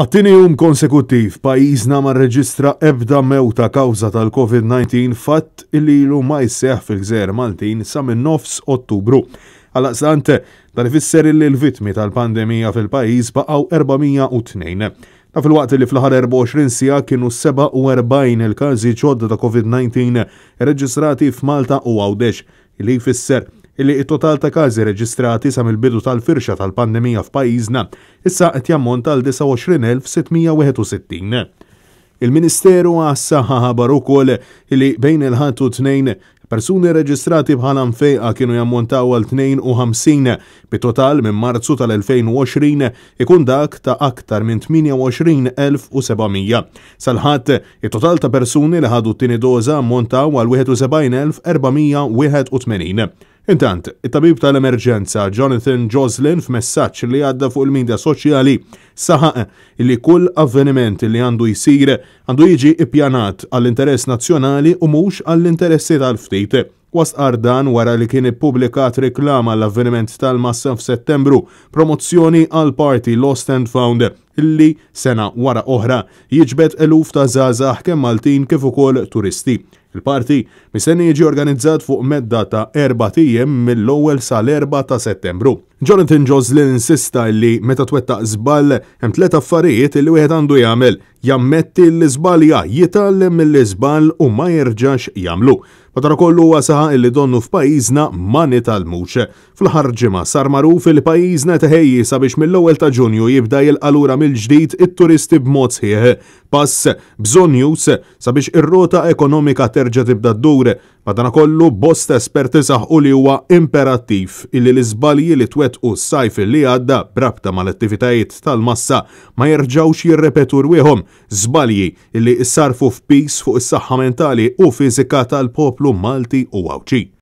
Għattini jum konsekuttiv pajizna ma reġistra ebda mewta kawza tal-Covid-19 fatt illi ilu ma jisseħ fil-gżer Maltin sa minn nofs Ottubru. Għal-aqstant, tal-fisser illi l-vitmi tal-pandemija fil-pajiz baqaw 402. Ta' fil-waqt li fl-ħar 24 sija kienu 47 il-kazi ġodda ta' Covid-19 reġistrati f'Malta u għawdex li jfisser illi it-total ta' każi reġistrati sa mill-bidu tal-firxa tal-pandemija f'pajjiżna issa qed jammont għal 29,661. Il-Ministeru għas-saħħa ħabar ukoll li bejn il-ħadd u tnejn Persuni reġistrati bħala mfejqa kienu jammontaw għal 52 bit-total minn Marzu tal-2020 ikun dak ta' aktar minn 28,700. Salħat, it-total ta' persuni li ħadu t-tini doza ammontaw għal 71,481. Intant, it-tabib tal-emerġenza Jonathan Joslin f'messaġġ li għadda fuq il media soċjali saħaq li kull avveniment li għandu jisir għandu jiġi ippjanat għall-interess nazzjonali u mhux għall-interessi tal-ftit. Wasqar dan wara li kien ippubblikat riklama l-avveniment tal-massa f'Settembru, promozzjoni għal parti Lost and Found illi sena wara oħra jiġbed eluf ta' zazah kemm Maltin kif ukoll turisti. Il-parti misenni jiġi organizzat fuq medda ta' erba' tiem mill-ewwel sal-4 ta' Settembru. Jonathan Joslin insista li meta twettaq żball hemm tliet affarijiet li wieħed għandu jagħmel jammetti l-iżbalja, jitgħallem mill-iżball u ma jerġax jagħmlu. kollu huwa saħa li donnu f'pajjiżna ma nitalmux. Fl-ħarġima sar magħruf il pajjiżna teħejji sabiex mill-ewwel ta' Ġunju jibda jilqalura mill-ġdid it-turisti b'mod sħiħ. Pass bżonjus sabiex ir-rota ekonomika terġa' tibda ddur kollu bost esperti saħu li huwa imperattiv illi l-iżbalji li twet u s-sajf li għadda brabta mal-attivitajiet tal-massa ma jerġawx jirrepetu rwieħom żbalji illi f-pis fuq is-saħħa mentali u fiżika tal-poplu Malti u għawċi.